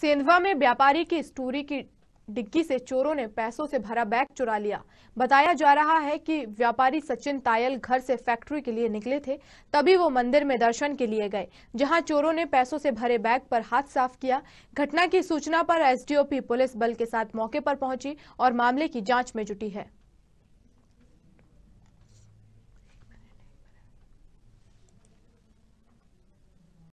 सेंधवा में व्यापारी की स्टोरी की डिग्गी से चोरों ने पैसों से भरा बैग चुरा लिया बताया जा रहा है कि व्यापारी सचिन तायल घर से फैक्ट्री के लिए निकले थे तभी वो मंदिर में दर्शन के लिए गए जहां चोरों ने पैसों से भरे बैग पर हाथ साफ किया घटना की सूचना पर एसडीओपी पुलिस बल के साथ मौके पर पहुंची और मामले की जांच में जुटी है